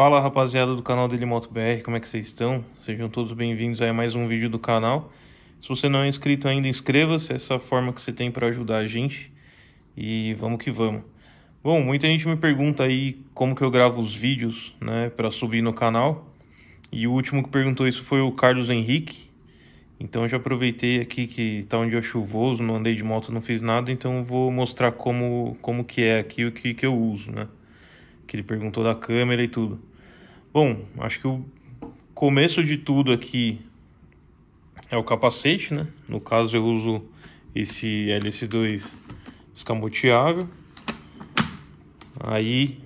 Fala rapaziada do canal dele Moto BR, como é que vocês estão? Sejam todos bem-vindos a mais um vídeo do canal. Se você não é inscrito ainda, inscreva-se, essa é a forma que você tem para ajudar a gente. E vamos que vamos. Bom, muita gente me pergunta aí como que eu gravo os vídeos, né, para subir no canal. E o último que perguntou isso foi o Carlos Henrique. Então já aproveitei aqui que tá um dia chuvoso, não andei de moto, não fiz nada, então vou mostrar como como que é aqui o que que eu uso, né? Que ele perguntou da câmera e tudo. Bom, acho que o começo de tudo aqui é o capacete, né? No caso eu uso esse LS2 escamoteável. Aí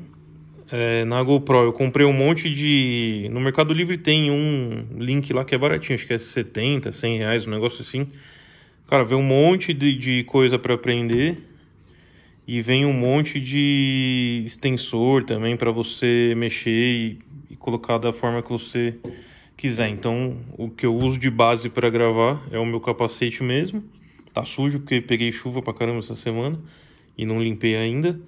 é, na GoPro eu comprei um monte de... No Mercado Livre tem um link lá que é baratinho, acho que é 70, 100 reais, um negócio assim. Cara, vem um monte de, de coisa para aprender e vem um monte de extensor também para você mexer e colocar da forma que você quiser. Então, o que eu uso de base para gravar é o meu capacete mesmo. Tá sujo porque peguei chuva pra caramba essa semana e não limpei ainda.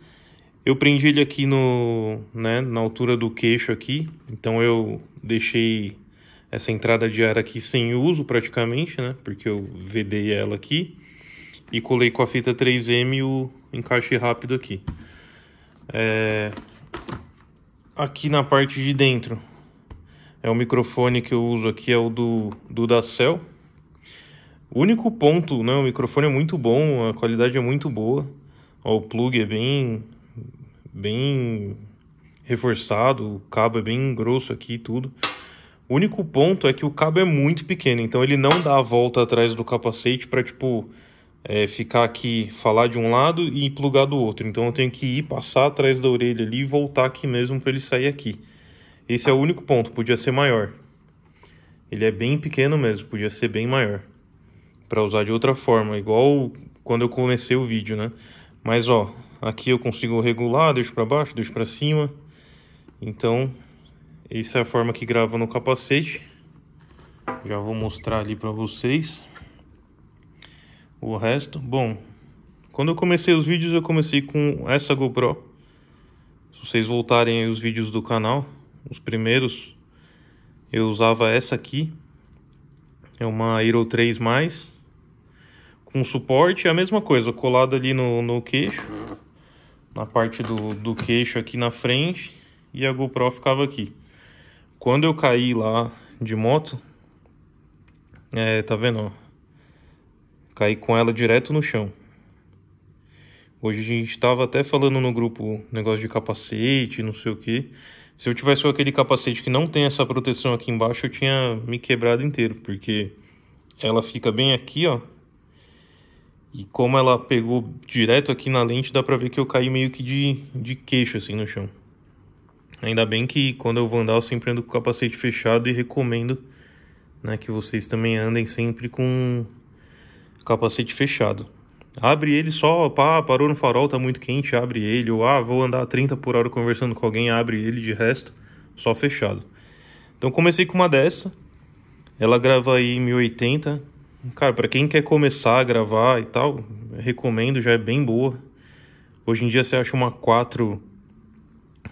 Eu prendi ele aqui no, né, na altura do queixo aqui, então eu deixei essa entrada de ar aqui sem uso praticamente, né, porque eu vedei ela aqui e colei com a fita 3M o encaixe rápido aqui. É, aqui na parte de dentro. É o microfone que eu uso aqui é o do, do Dacel. O único ponto, né, o microfone é muito bom, a qualidade é muito boa. Ó, o plug é bem bem reforçado, o cabo é bem grosso aqui e tudo. O único ponto é que o cabo é muito pequeno, então ele não dá a volta atrás do capacete para tipo é, ficar aqui, falar de um lado e plugar do outro. Então eu tenho que ir, passar atrás da orelha ali e voltar aqui mesmo para ele sair aqui. Esse é o único ponto, podia ser maior. Ele é bem pequeno mesmo, podia ser bem maior. Para usar de outra forma, igual quando eu comecei o vídeo, né? Mas ó, aqui eu consigo regular, deixo para baixo, deixo para cima. Então, essa é a forma que grava no capacete. Já vou mostrar ali para vocês. O resto, bom. Quando eu comecei os vídeos, eu comecei com essa GoPro. Se vocês voltarem os vídeos do canal, os primeiros, eu usava essa aqui. É uma Hero 3 mais com suporte, é a mesma coisa, colada ali no, no queixo, na parte do, do queixo aqui na frente, e a GoPro ficava aqui. Quando eu caí lá de moto, é, tá vendo, Caí com ela direto no chão. Hoje a gente estava até falando no grupo negócio de capacete, não sei o que. Se eu tivesse aquele capacete que não tem essa proteção aqui embaixo, eu tinha me quebrado inteiro, porque ela fica bem aqui, ó. E como ela pegou direto aqui na lente, dá pra ver que eu caí meio que de, de queixo, assim, no chão. Ainda bem que quando eu vou andar, eu sempre ando com o capacete fechado e recomendo né, que vocês também andem sempre com capacete fechado. Abre ele só, pá, parou no farol, tá muito quente, abre ele. Ou, ah, vou andar a 30 por hora conversando com alguém, abre ele de resto, só fechado. Então comecei com uma dessa. Ela grava aí em 1080. Cara, para quem quer começar a gravar e tal, recomendo, já é bem boa. Hoje em dia você acha uma 4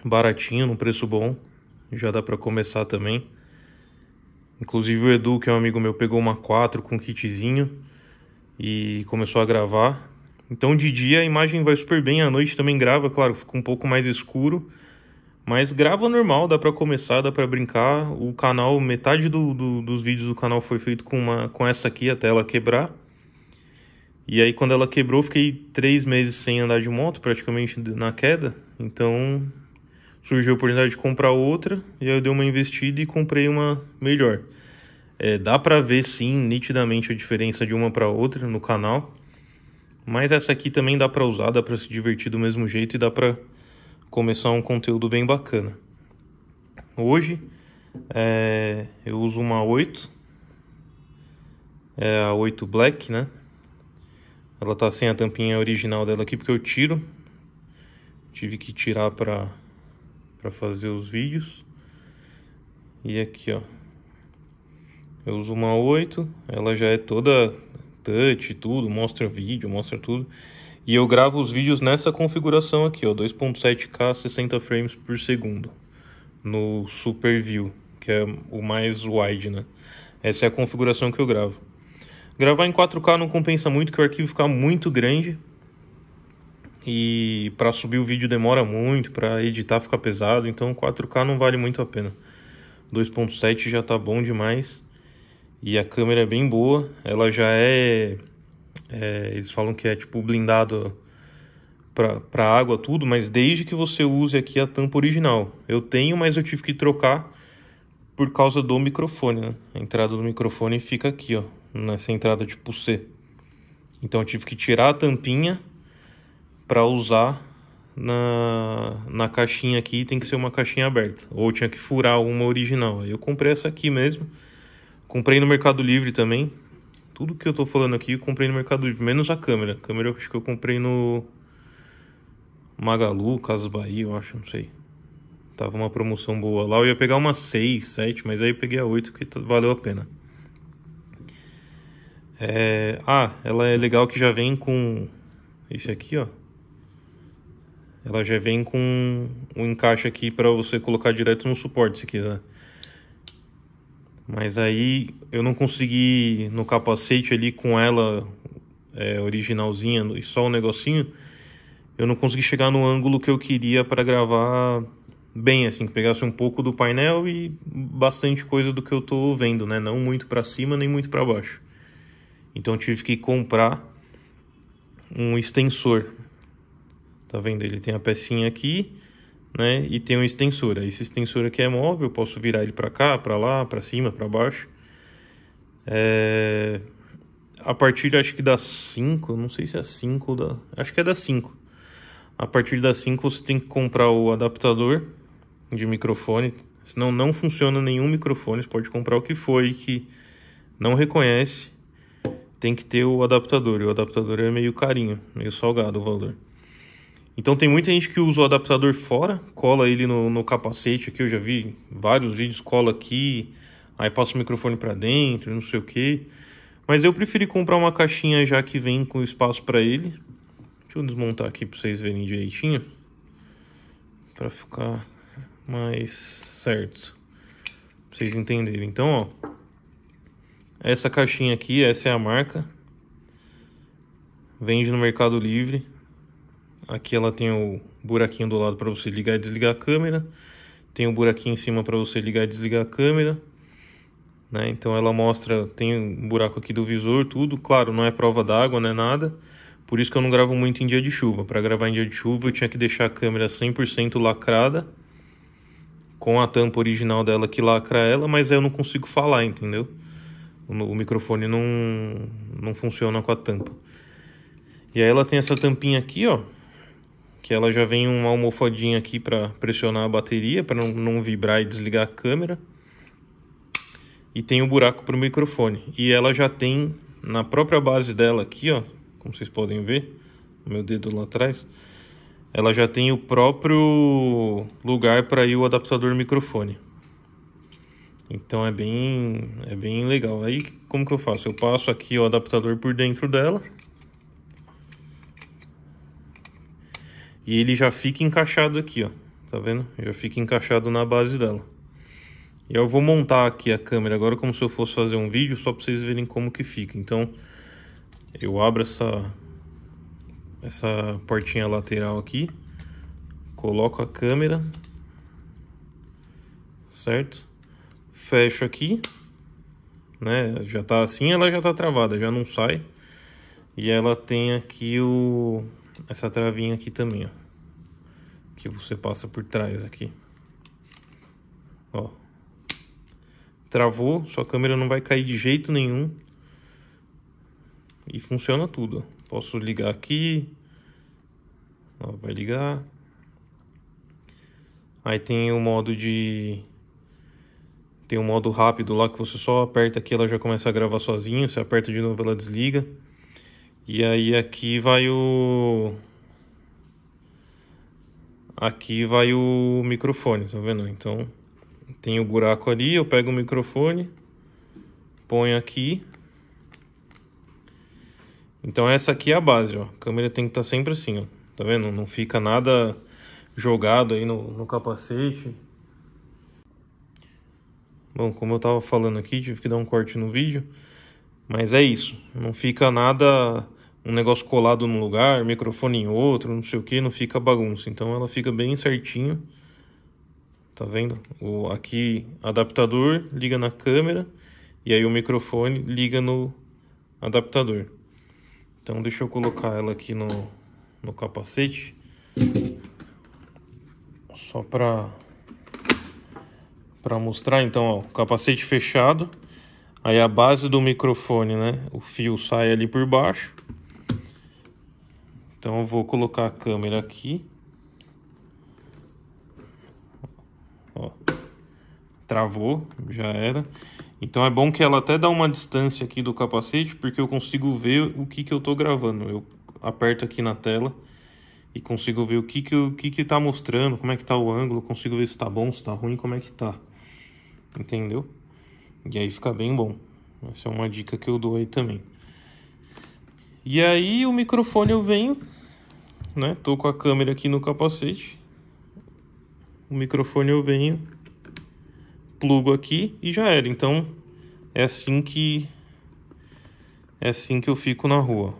baratinha, num preço bom. Já dá para começar também. Inclusive o Edu, que é um amigo meu, pegou uma 4 com kitzinho e começou a gravar. Então de dia a imagem vai super bem, à noite também grava, claro, fica um pouco mais escuro, mas grava normal, dá para começar, dá para brincar. O canal, metade do, do, dos vídeos do canal foi feito com, uma, com essa aqui até ela quebrar. E aí quando ela quebrou, fiquei três meses sem andar de moto, praticamente na queda. Então surgiu a oportunidade de comprar outra, e aí eu dei uma investida e comprei uma melhor. É, dá para ver sim nitidamente a diferença de uma para outra no canal, mas essa aqui também dá para usar, dá para se divertir do mesmo jeito e dá para começar um conteúdo bem bacana. Hoje é, eu uso uma 8, é a 8 Black, né? Ela tá sem a tampinha original dela aqui porque eu tiro. Tive que tirar para para fazer os vídeos. E aqui, ó, eu uso uma 8, ela já é toda touch, tudo, mostra vídeo, mostra tudo. E eu gravo os vídeos nessa configuração aqui, ó, 2.7K 60 frames por segundo, no Super View, que é o mais wide, né? Essa é a configuração que eu gravo. Gravar em 4K não compensa muito, que o arquivo fica muito grande. E para subir o vídeo demora muito, para editar fica pesado, então 4K não vale muito a pena. 2.7 já tá bom demais. E a câmera é bem boa, ela já é, é eles falam que é tipo blindado para água tudo, mas desde que você use aqui a tampa original. Eu tenho, mas eu tive que trocar por causa do microfone, né? A entrada do microfone fica aqui, ó, nessa entrada tipo C. Então eu tive que tirar a tampinha para usar na, na caixinha aqui, tem que ser uma caixinha aberta. Ou tinha que furar uma original. Eu comprei essa aqui mesmo. Comprei no Mercado Livre também. Tudo que eu tô falando aqui comprei no Mercado Livre, menos a câmera. A câmera eu acho que eu comprei no Magalu, Casas Bahia, eu acho, não sei. Tava uma promoção boa lá. Eu ia pegar uma 6, 7, mas aí eu peguei a 8 que valeu a pena. É... Ah, ela é legal que já vem com esse aqui, ó. Ela já vem com um encaixe aqui para você colocar direto no suporte se quiser. Mas aí eu não consegui no capacete ali com ela é, originalzinha e só o um negocinho. Eu não consegui chegar no ângulo que eu queria para gravar bem, assim, que pegasse um pouco do painel e bastante coisa do que eu tô vendo, né? Não muito para cima nem muito para baixo. Então tive que comprar um extensor. Tá vendo? Ele tem a pecinha aqui né? E tem um extensor. Esse extensor aqui é móvel, posso virar ele para cá, para lá, para cima, para baixo. É... A partir, acho que das 5, não sei se é 5 ou da... Acho que é das 5. A partir das 5 você tem que comprar o adaptador de microfone, senão não funciona nenhum microfone, você pode comprar o que foi que não reconhece, tem que ter o adaptador. E o adaptador é meio carinho, meio salgado o valor. Então tem muita gente que usa o adaptador fora, cola ele no, no capacete aqui, eu já vi vários vídeos, cola aqui, aí passa o microfone para dentro, não sei o que. Mas eu preferi comprar uma caixinha já que vem com espaço para ele. Deixa eu desmontar aqui para vocês verem direitinho. para ficar mais certo. Pra vocês entenderem. Então, ó. Essa caixinha aqui, essa é a marca. Vende no Mercado Livre. Aqui ela tem o buraquinho do lado para você ligar e desligar a câmera. Tem o um buraquinho em cima para você ligar e desligar a câmera. Né? Então ela mostra, tem um buraco aqui do visor, tudo. Claro, não é prova d'água, não é nada. Por isso que eu não gravo muito em dia de chuva. Para gravar em dia de chuva eu tinha que deixar a câmera 100% lacrada. Com a tampa original dela que lacra ela, mas eu não consigo falar, entendeu? O microfone não, não funciona com a tampa. E aí ela tem essa tampinha aqui, ó que ela já vem uma almofadinha aqui para pressionar a bateria, para não, não vibrar e desligar a câmera. E tem o um buraco para o microfone. E ela já tem na própria base dela aqui, ó, como vocês podem ver, meu dedo lá atrás, ela já tem o próprio lugar para ir o adaptador microfone. Então é bem, é bem legal. Aí como que eu faço? Eu passo aqui o adaptador por dentro dela. E ele já fica encaixado aqui, ó. Tá vendo? Já fica encaixado na base dela. E eu vou montar aqui a câmera agora como se eu fosse fazer um vídeo, só para vocês verem como que fica. Então, eu abro essa, essa portinha lateral aqui, coloco a câmera, certo? Fecho aqui, né? Já tá assim, ela já tá travada, já não sai. E ela tem aqui o, essa travinha aqui também, ó. Que você passa por trás aqui. Ó. Travou, sua câmera não vai cair de jeito nenhum. E funciona tudo, ó. Posso ligar aqui. Ó, vai ligar. Aí tem o modo de... Tem um modo rápido lá que você só aperta aqui, ela já começa a gravar sozinho. Você aperta de novo, ela desliga. E aí aqui vai o... Aqui vai o microfone, tá vendo? Então, tem o buraco ali, eu pego o microfone, ponho aqui. Então essa aqui é a base, ó. A câmera tem que estar tá sempre assim, ó. Tá vendo? Não fica nada jogado aí no, no capacete. Bom, como eu tava falando aqui, tive que dar um corte no vídeo. Mas é isso. Não fica nada um negócio colado num lugar, microfone em outro, não sei o que, não fica bagunça. Então ela fica bem certinho. Tá vendo? O, aqui, adaptador liga na câmera e aí o microfone liga no adaptador. Então deixa eu colocar ela aqui no, no capacete. Só pra, pra mostrar. Então, ó, capacete fechado. Aí a base do microfone, né? O fio sai ali por baixo. Então eu vou colocar a câmera aqui. Ó. Travou, já era. Então é bom que ela até dá uma distância aqui do capacete, porque eu consigo ver o que, que eu estou gravando. Eu aperto aqui na tela e consigo ver o que que, que que tá mostrando, como é que está o ângulo, consigo ver se está bom, se está ruim, como é que está, Entendeu? E aí fica bem bom. Essa é uma dica que eu dou aí também. E aí o microfone eu venho né? Tô com a câmera aqui no capacete. O microfone eu venho, plugo aqui e já era. Então é assim que é assim que eu fico na rua.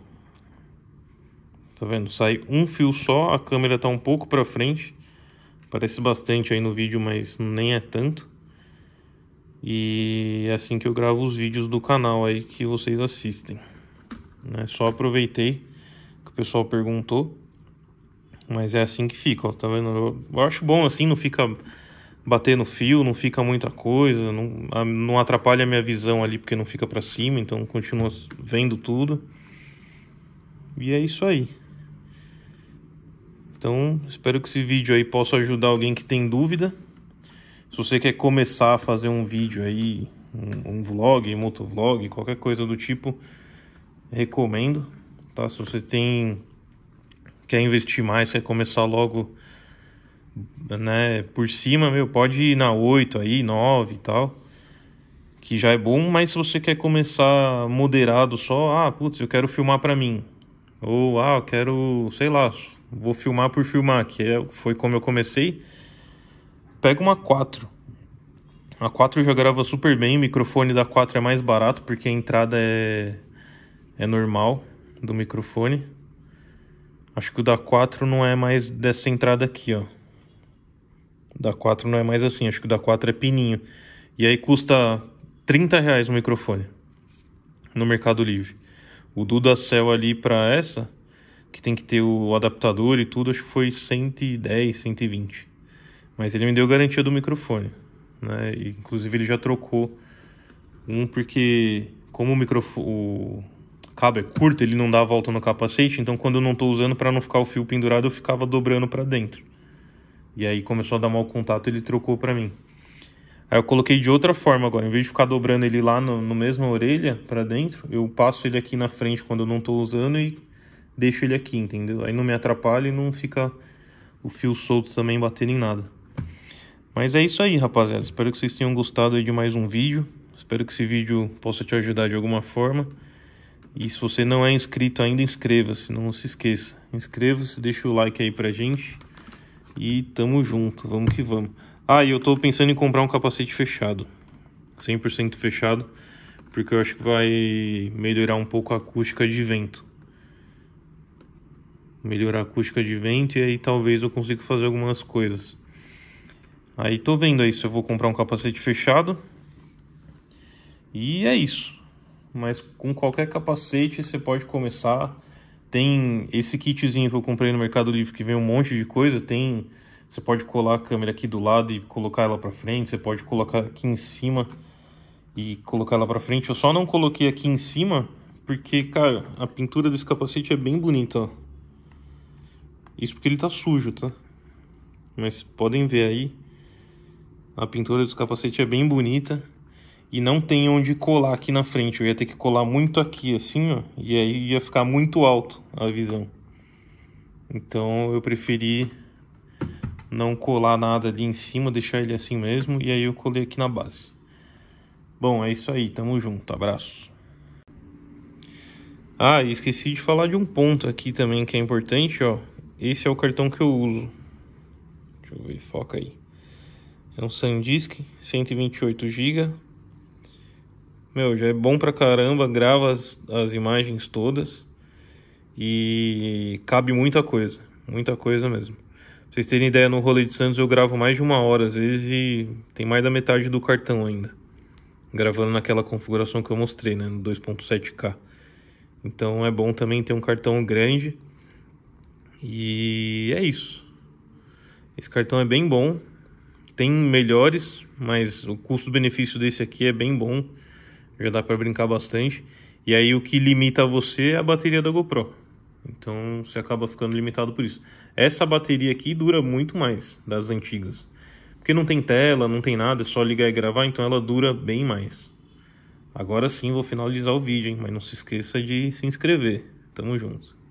Tá vendo? Sai um fio só, a câmera tá um pouco para frente. Parece bastante aí no vídeo, mas nem é tanto. E é assim que eu gravo os vídeos do canal aí que vocês assistem. Né? Só aproveitei que o pessoal perguntou mas é assim que fica, ó, tá vendo? Eu, acho bom assim, não fica bater no fio, não fica muita coisa, não, a, não atrapalha a minha visão ali porque não fica para cima, então continua vendo tudo. E é isso aí. Então, espero que esse vídeo aí possa ajudar alguém que tem dúvida. Se você quer começar a fazer um vídeo aí, um, um vlog, motovlog, qualquer coisa do tipo, recomendo, tá? Se você tem quer investir mais, quer começar logo né, por cima, meu, pode ir na 8 aí, 9 e tal, que já é bom, mas se você quer começar moderado só, ah, putz, eu quero filmar para mim, ou ah, eu quero, sei lá, vou filmar por filmar, que é, foi como eu comecei, pega uma 4. A 4 já grava super bem, o microfone da 4 é mais barato, porque a entrada é, é normal do microfone. Acho que o da 4 não é mais dessa entrada aqui, ó. O da 4 não é mais assim, acho que o da 4 é pininho. E aí custa 30 reais o microfone no Mercado Livre. O do da Cell ali para essa, que tem que ter o adaptador e tudo, acho que foi 110, 120. Mas ele me deu garantia do microfone, né? E, inclusive ele já trocou um porque como o microfone cabo é curto, ele não dá a volta no capacete, então quando eu não estou usando para não ficar o fio pendurado, eu ficava dobrando para dentro. E aí começou a dar mau contato, ele trocou para mim. Aí eu coloquei de outra forma agora, em vez de ficar dobrando ele lá no, no mesmo orelha para dentro, eu passo ele aqui na frente quando eu não estou usando e deixo ele aqui, entendeu? Aí não me atrapalha e não fica o fio solto também batendo em nada. Mas é isso aí, rapaziada. Espero que vocês tenham gostado de mais um vídeo. Espero que esse vídeo possa te ajudar de alguma forma. E se você não é inscrito ainda, inscreva-se, não se esqueça. Inscreva-se, deixa o like aí pra gente. E tamo junto, vamos que vamos. Ah, e eu tô pensando em comprar um capacete fechado. 100% fechado, porque eu acho que vai melhorar um pouco a acústica de vento. Melhorar a acústica de vento e aí talvez eu consiga fazer algumas coisas. Aí tô vendo aí se eu vou comprar um capacete fechado. E é isso mas com qualquer capacete você pode começar. Tem esse kitzinho que eu comprei no Mercado Livre que vem um monte de coisa, tem você pode colar a câmera aqui do lado e colocar ela para frente, você pode colocar aqui em cima e colocar ela para frente. Eu só não coloquei aqui em cima porque, cara, a pintura desse capacete é bem bonita, ó. Isso porque ele tá sujo, tá? Mas podem ver aí, a pintura desse capacete é bem bonita e não tem onde colar aqui na frente. Eu ia ter que colar muito aqui, assim, ó, e aí ia ficar muito alto a visão. Então eu preferi não colar nada ali em cima, deixar ele assim mesmo, e aí eu colei aqui na base. Bom, é isso aí, tamo junto, abraço. Ah, esqueci de falar de um ponto aqui também que é importante, ó. Esse é o cartão que eu uso. Deixa eu ver, foca aí. É um SanDisk 128 GB, meu, já é bom pra caramba, grava as, as imagens todas e cabe muita coisa, muita coisa mesmo. Pra vocês terem ideia, no rolê de Santos eu gravo mais de uma hora às vezes e tem mais da metade do cartão ainda. Gravando naquela configuração que eu mostrei, né, no 2.7K. Então é bom também ter um cartão grande. E é isso. Esse cartão é bem bom. Tem melhores, mas o custo-benefício desse aqui é bem bom já dá para brincar bastante. E aí o que limita você é a bateria da GoPro. Então você acaba ficando limitado por isso. Essa bateria aqui dura muito mais das antigas. Porque não tem tela, não tem nada, é só ligar e gravar, então ela dura bem mais. Agora sim vou finalizar o vídeo, hein? mas não se esqueça de se inscrever. Tamo junto.